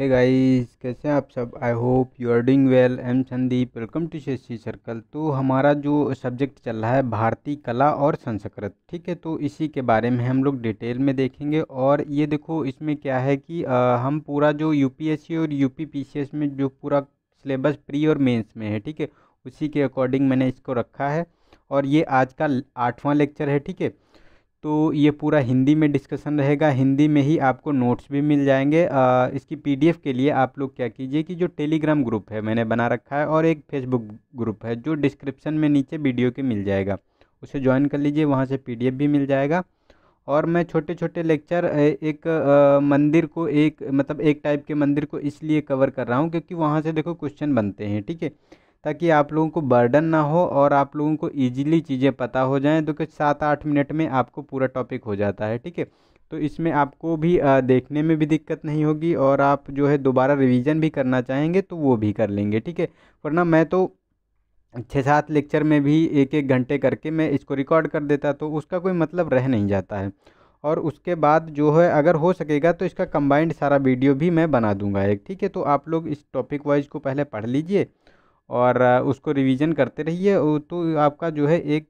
hey guys कैसे हैं आप सब I hope you are doing well am Sandeep welcome to C circle तो हमारा जो सब्जेक्ट चल रहा है भारतीय कला और संस्कृत ठीक है तो इसी के बारे में हम लोग डिटेल में देखेंगे और ये देखो इसमें क्या है कि आ, हम पूरा जो यूपीएससी और यूपीपीसीएस में जो पूरा सिलेबस प्री और मेंस में है ठीक है उसी के अकॉर्डिंग मैंने इसको रखा है और ये आज का आठवां लेक्चर है ठीक है तो ये पूरा हिंदी में डिस्कशन रहेगा हिंदी में ही आपको नोट्स भी मिल जाएंगे आ, इसकी पीडीएफ के लिए आप लोग क्या कीजिए कि जो टेलीग्राम ग्रुप है मैंने बना रखा है और एक फेसबुक ग्रुप है जो डिस्क्रिप्शन में नीचे वीडियो के मिल जाएगा उसे ज्वाइन कर लीजिए वहाँ से पी भी मिल जाएगा और मैं छोटे छोटे लेक्चर एक आ, मंदिर को एक मतलब एक टाइप के मंदिर को इसलिए कवर कर रहा हूँ क्योंकि वहाँ से देखो क्वेश्चन बनते हैं ठीक है ताकि आप लोगों को बर्डन ना हो और आप लोगों को इजीली चीज़ें पता हो जाएँ तो कुछ सात आठ मिनट में आपको पूरा टॉपिक हो जाता है ठीक है तो इसमें आपको भी देखने में भी दिक्कत नहीं होगी और आप जो है दोबारा रिवीजन भी करना चाहेंगे तो वो भी कर लेंगे ठीक है वरना मैं तो छः सात लेक्चर में भी एक एक घंटे करके मैं इसको रिकॉर्ड कर देता तो उसका कोई मतलब रह नहीं जाता है और उसके बाद जो है अगर हो सकेगा तो इसका कंबाइंड सारा वीडियो भी मैं बना दूंगा एक ठीक है तो आप लोग इस टॉपिक वाइज को पहले पढ़ लीजिए और उसको रिवीजन करते रहिए तो आपका जो है एक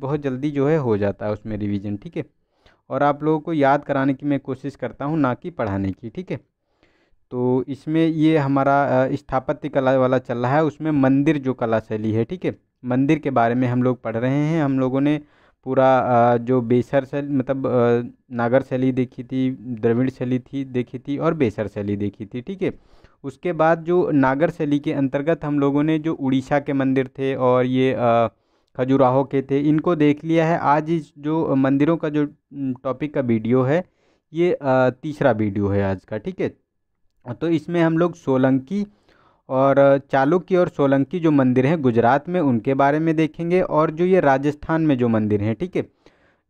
बहुत जल्दी जो है हो जाता है उसमें रिवीजन ठीक है और आप लोगों को याद कराने की मैं कोशिश करता हूँ ना कि पढ़ाने की ठीक है तो इसमें ये हमारा स्थापत्य कला वाला चल रहा है उसमें मंदिर जो कला शैली है ठीक है मंदिर के बारे में हम लोग पढ़ रहे हैं हम लोगों ने पूरा जो बेसर शैली मतलब नागर शैली देखी थी द्रविड़ शैली थी देखी थी और बेसर शैली देखी थी ठीक है उसके बाद जो नागर शैली के अंतर्गत हम लोगों ने जो उड़ीसा के मंदिर थे और ये खजुराहो के थे इनको देख लिया है आज इस जो मंदिरों का जो टॉपिक का वीडियो है ये तीसरा वीडियो है आज का ठीक है तो इसमें हम लोग सोलंकी और चालुक्य और सोलंकी जो मंदिर हैं गुजरात में उनके बारे में देखेंगे और जो ये राजस्थान में जो मंदिर हैं ठीक है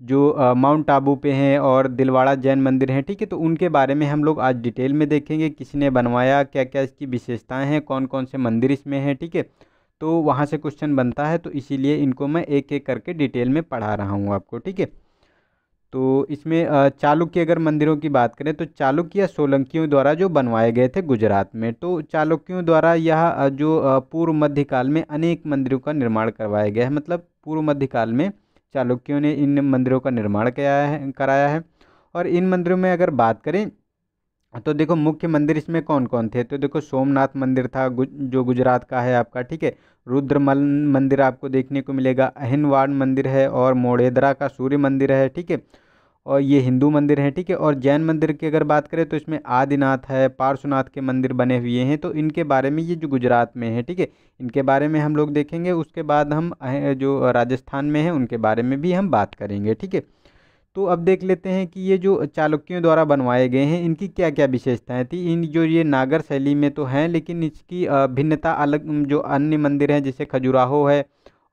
जो माउंट आबू पे हैं और दिलवाड़ा जैन मंदिर हैं ठीक है तो उनके बारे में हम लोग आज डिटेल में देखेंगे किसने बनवाया क्या क्या इसकी विशेषताएं हैं कौन कौन से मंदिर इसमें हैं ठीक है तो वहाँ से क्वेश्चन बनता है तो इसीलिए इनको मैं एक एक करके डिटेल में पढ़ा रहा हूँ आपको ठीक है तो इसमें चालुक्य अगर मंदिरों की बात करें तो चालुक्य सोलंकियों द्वारा जो बनवाए गए थे गुजरात में तो चालुक्यों द्वारा यह जो पूर्व मध्यकाल में अनेक मंदिरों का निर्माण करवाया गया है मतलब पूर्व मध्यकाल में चालुक्यों ने इन मंदिरों का निर्माण किया है कराया है और इन मंदिरों में अगर बात करें तो देखो मुख्य मंदिर इसमें कौन कौन थे तो देखो सोमनाथ मंदिर था जो गुजरात का है आपका ठीक है रुद्रमल मंदिर आपको देखने को मिलेगा अहिनवाड़ मंदिर है और मोड़ेदरा का सूर्य मंदिर है ठीक है और ये हिंदू मंदिर हैं ठीक है और जैन मंदिर की अगर बात करें तो इसमें आदिनाथ है पार्श्वनाथ के मंदिर बने हुए हैं तो इनके बारे में ये जो गुजरात में है ठीक है इनके बारे में हम लोग देखेंगे उसके बाद हम जो राजस्थान में है उनके बारे में भी हम बात करेंगे ठीक है तो अब देख लेते हैं कि ये जो चालुक्यों द्वारा बनवाए गए हैं इनकी क्या क्या विशेषताएँ थी इन जो ये नागर शैली में तो हैं लेकिन इसकी भिन्नता अलग जो अन्य मंदिर हैं जैसे खजुराहो है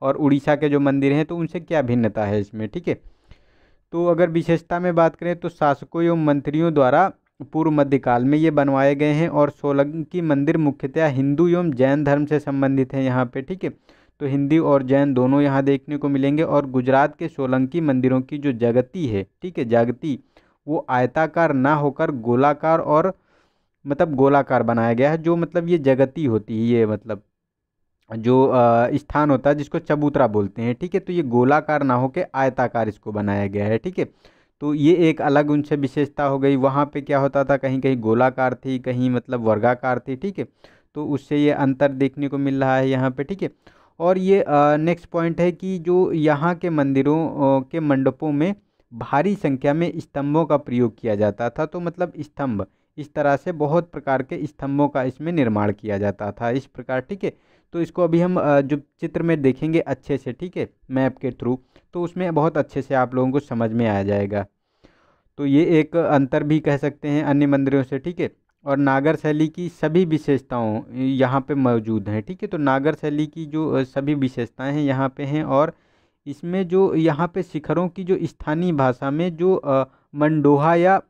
और उड़ीसा के जो मंदिर हैं तो उनसे क्या भिन्नता है इसमें ठीक है तो अगर विशेषता में बात करें तो शासकों एवं मंत्रियों द्वारा पूर्व मध्यकाल में ये बनवाए गए हैं और सोलंकी मंदिर मुख्यतः हिंदू एवं जैन धर्म से संबंधित है यहाँ पे ठीक है तो हिंदी और जैन दोनों यहाँ देखने को मिलेंगे और गुजरात के सोलंकी मंदिरों की जो जगती है ठीक है जागती वो आयताकार ना होकर गोलाकार और मतलब गोलाकार बनाया गया है जो मतलब ये जगती होती है ये मतलब जो स्थान होता है जिसको चबूतरा बोलते हैं ठीक है तो ये गोलाकार ना होकर आयताकार इसको बनाया गया है ठीक है तो ये एक अलग उनसे विशेषता हो गई वहाँ पे क्या होता था कहीं कहीं गोलाकार थी कहीं मतलब वर्गाकार थी ठीक है तो उससे ये अंतर देखने को मिल रहा है यहाँ पे ठीक है और ये नेक्स्ट पॉइंट है कि जो यहाँ के मंदिरों के मंडपों में भारी संख्या में स्तंभों का प्रयोग किया जाता था तो मतलब स्तंभ इस तरह से बहुत प्रकार के स्तंभों का इसमें निर्माण किया जाता था इस प्रकार ठीक है तो इसको अभी हम जो चित्र में देखेंगे अच्छे से ठीक है मैप के थ्रू तो उसमें बहुत अच्छे से आप लोगों को समझ में आ जाएगा तो ये एक अंतर भी कह सकते हैं अन्य मंदिरों से ठीक है और नागर शैली की सभी विशेषताओं यहाँ पे मौजूद हैं ठीक है तो नागर शैली की जो सभी विशेषताएं हैं यहाँ पे हैं और इसमें जो यहाँ पे शिखरों की जो स्थानीय भाषा में जो मंडोहा या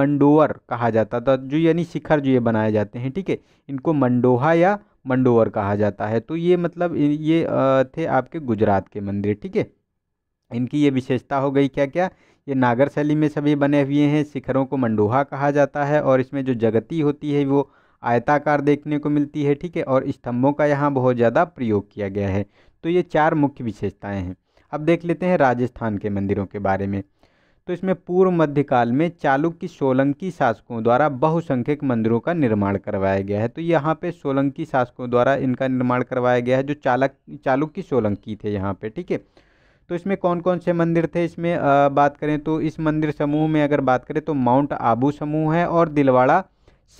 मंडोवर कहा जाता था जो यानी शिखर जो ये बनाए जाते हैं ठीक है इनको मंडोहा या मंडोवर कहा जाता है तो ये मतलब ये थे आपके गुजरात के मंदिर ठीक है इनकी ये विशेषता हो गई क्या क्या ये नागर शैली में सभी बने हुए हैं शिखरों को मंडोहा कहा जाता है और इसमें जो जगती होती है वो आयताकार देखने को मिलती है ठीक है और स्तंभों का यहाँ बहुत ज़्यादा प्रयोग किया गया है तो ये चार मुख्य विशेषताएँ हैं अब देख लेते हैं राजस्थान के मंदिरों के बारे में तो इसमें पूर्व मध्यकाल में चालुक्य सोलंकी शासकों द्वारा बहुसंख्यक मंदिरों का निर्माण करवाया गया है तो यहाँ पे सोलंकी शासकों द्वारा इनका निर्माण करवाया गया है जो चालक चालुक्य सोलंकी थे यहाँ पे ठीक है तो इसमें कौन कौन से मंदिर थे इसमें आ, बात करें तो इस मंदिर समूह में अगर बात करें तो माउंट आबू समूह है और दिलवाड़ा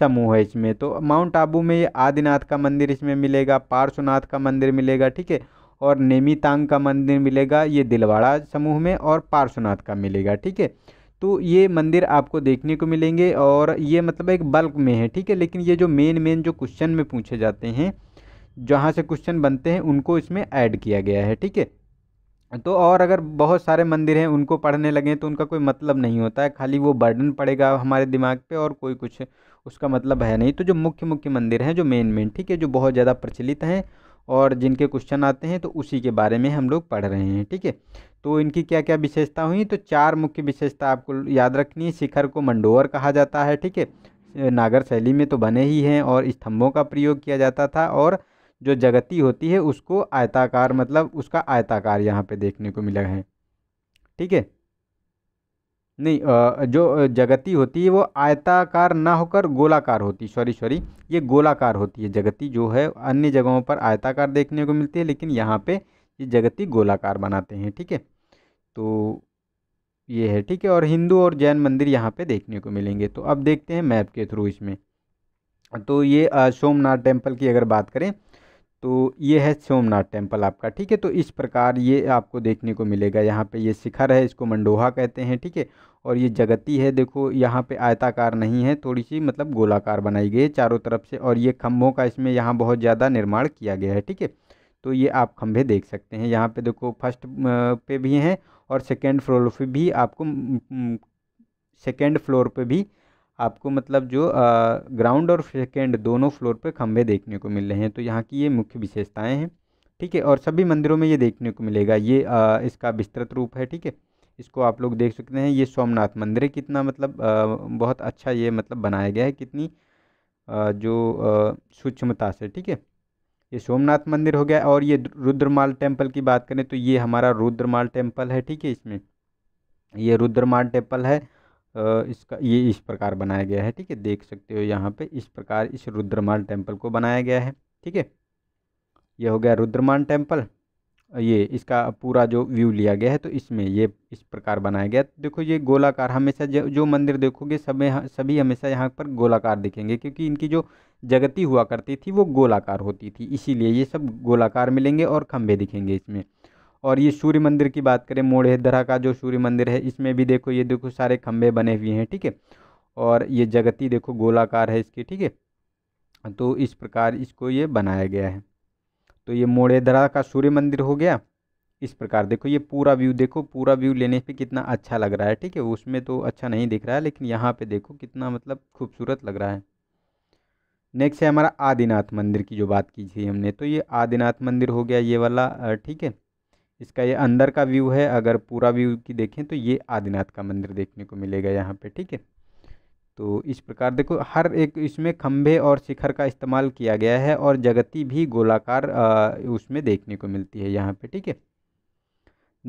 समूह है इसमें तो माउंट आबू में ये आदिनाथ का मंदिर इसमें मिलेगा पार्श्वनाथ का मंदिर मिलेगा ठीक है और नेमीतांग का मंदिर मिलेगा ये दिलवाड़ा समूह में और पार्श्वनाथ का मिलेगा ठीक है तो ये मंदिर आपको देखने को मिलेंगे और ये मतलब एक बल्क में है ठीक है लेकिन ये जो मेन मेन जो क्वेश्चन में पूछे जाते हैं जहाँ से क्वेश्चन बनते हैं उनको इसमें ऐड किया गया है ठीक है तो और अगर बहुत सारे मंदिर हैं उनको पढ़ने लगें तो उनका कोई मतलब नहीं होता है खाली वो बर्डन पड़ेगा हमारे दिमाग पे और कोई कुछ उसका मतलब है नहीं तो जो मुख्य मुख्य मंदिर हैं जो मेन मेन ठीक है जो बहुत ज़्यादा प्रचलित हैं और जिनके क्वेश्चन आते हैं तो उसी के बारे में हम लोग पढ़ रहे हैं ठीक है तो इनकी क्या क्या विशेषता हुई तो चार मुख्य विशेषता आपको याद रखनी है शिखर को मंडोवर कहा जाता है ठीक है नागर शैली में तो बने ही हैं और स्तंभों का प्रयोग किया जाता था और जो जगती होती है उसको आयताकार मतलब उसका आयताकार यहाँ पे देखने को मिला है ठीक है नहीं जो जगती होती है वो आयताकार ना होकर गोलाकार होती सॉरी सॉरी ये गोलाकार होती है जगती जो है अन्य जगहों पर आयताकार देखने को मिलती है लेकिन यहाँ पे ये जगती गोलाकार बनाते हैं ठीक है तो ये है ठीक है और हिंदू और जैन मंदिर यहाँ पे देखने को मिलेंगे तो अब देखते हैं मैप के थ्रू इसमें तो ये सोमनाथ टेम्पल की अगर बात करें तो ये है सोमनाथ टेम्पल आपका ठीक है तो इस प्रकार ये आपको देखने को मिलेगा यहाँ पे ये शिखर है इसको मंडोहा कहते हैं ठीक है और ये जगती है देखो यहाँ पे आयताकार नहीं है थोड़ी सी मतलब गोलाकार बनाई गई है चारों तरफ से और ये खम्भों का इसमें यहाँ बहुत ज़्यादा निर्माण किया गया है ठीक है तो ये आप खम्भे देख सकते हैं यहाँ पर देखो फर्स्ट पे भी हैं और सेकेंड फ्लोर पर भी आपको सेकेंड फ्लोर पर भी आपको मतलब जो ग्राउंड और सेकेंड दोनों फ्लोर पर खंभे देखने को मिल रहे हैं तो यहाँ की ये मुख्य विशेषताएँ हैं ठीक है और सभी मंदिरों में ये देखने को मिलेगा ये आ, इसका विस्तृत रूप है ठीक है इसको आप लोग देख सकते हैं ये सोमनाथ मंदिर है कितना मतलब आ, बहुत अच्छा ये मतलब बनाया गया है कितनी आ, जो सूक्ष्मता से ठीक है ये सोमनाथ मंदिर हो गया और ये रुद्रमाल टेम्पल की बात करें तो ये हमारा रुद्रमाल टेम्पल है ठीक है इसमें ये रुद्रमाल टेम्पल है इसका ये इस प्रकार बनाया गया है ठीक है देख सकते हो यहाँ पे इस प्रकार इस रुद्रमान टेम्पल को बनाया गया है ठीक है ये हो गया रुद्रमान टेम्पल ये इसका पूरा जो व्यू लिया गया है तो इसमें ये इस प्रकार बनाया गया तो देखो ये गोलाकार हमेशा जो मंदिर देखोगे सब सभी हमेशा यहाँ पर गोलाकार दिखेंगे क्योंकि इनकी जो जगती हुआ करती थी वो गोलाकार होती थी इसीलिए ये सब गोलाकार मिलेंगे और खंभे दिखेंगे इसमें और ये सूर्य मंदिर की बात करें मोड़ेदरा का जो सूर्य मंदिर है इसमें भी देखो ये देखो सारे खंभे बने हुए हैं ठीक है और ये जगती देखो गोलाकार है इसकी ठीक है तो इस प्रकार इसको ये बनाया गया है तो ये मोड़ेदरा का सूर्य मंदिर हो गया इस प्रकार देखो ये पूरा व्यू देखो पूरा व्यू लेने पे कितना अच्छा लग रहा है ठीक है उसमें तो अच्छा नहीं दिख रहा है लेकिन यहाँ पे देखो कितना मतलब खूबसूरत लग रहा है नेक्स्ट है हमारा आदिनाथ मंदिर की जो बात की थी हमने तो ये आदिनाथ मंदिर हो गया ये वाला ठीक है इसका ये अंदर का व्यू है अगर पूरा व्यू की देखें तो ये आदिनाथ का मंदिर देखने को मिलेगा यहाँ पे ठीक है तो इस प्रकार देखो हर एक इसमें खम्भे और शिखर का इस्तेमाल किया गया है और जगती भी गोलाकार उसमें देखने को मिलती है यहाँ पे ठीक है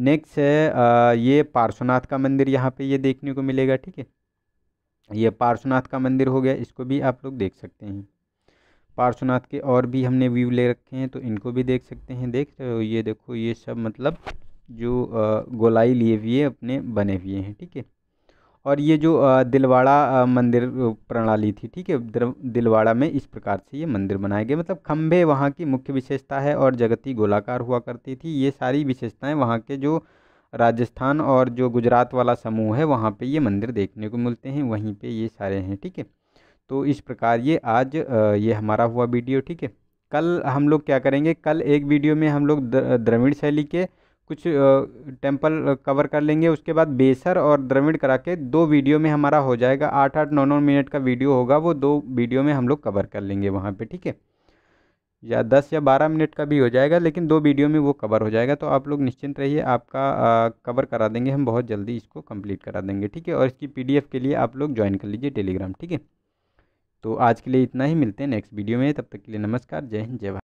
नेक्स्ट है ये पार्श्वनाथ का मंदिर यहाँ पर ये देखने को मिलेगा ठीक है ये पार्श्वनाथ का मंदिर हो गया इसको भी आप लोग देख सकते हैं पार्श्वनाथ के और भी हमने व्यू ले रखे हैं तो इनको भी देख सकते हैं देख रहे हो ये देखो ये सब मतलब जो गोलाई लिए हुए अपने बने हुए हैं ठीक है और ये जो दिलवाड़ा मंदिर प्रणाली थी ठीक है दिलवाड़ा में इस प्रकार से ये मंदिर बनाए गए मतलब खम्भे वहाँ की मुख्य विशेषता है और जगती गोलाकार हुआ करती थी ये सारी विशेषताएँ वहाँ के जो राजस्थान और जो गुजरात वाला समूह है वहाँ पे ये मंदिर देखने को मिलते हैं वहीं पे ये सारे हैं ठीक है तो इस प्रकार ये आज ये हमारा हुआ वीडियो ठीक है कल हम लोग क्या करेंगे कल एक वीडियो में हम लोग द्रविड़ शैली के कुछ टेम्पल कवर कर लेंगे उसके बाद बेसर और द्रविड़ करा के दो वीडियो में हमारा हो जाएगा आठ आठ नौ नौ मिनट का वीडियो होगा वो दो वीडियो में हम लोग कवर कर लेंगे वहाँ पे ठीक है या दस या बारह मिनट का भी हो जाएगा लेकिन दो वीडियो में वो कवर हो जाएगा तो आप लोग निश्चिंत रहिए आपका आ, कवर करा देंगे हम बहुत जल्दी इसको कम्प्लीट करा देंगे ठीक है और इसकी पी के लिए आप लोग ज्वाइन कर लीजिए टेलीग्राम ठीक है तो आज के लिए इतना ही मिलते हैं नेक्स्ट वीडियो में तब तक के लिए नमस्कार जय हिंद जय भारत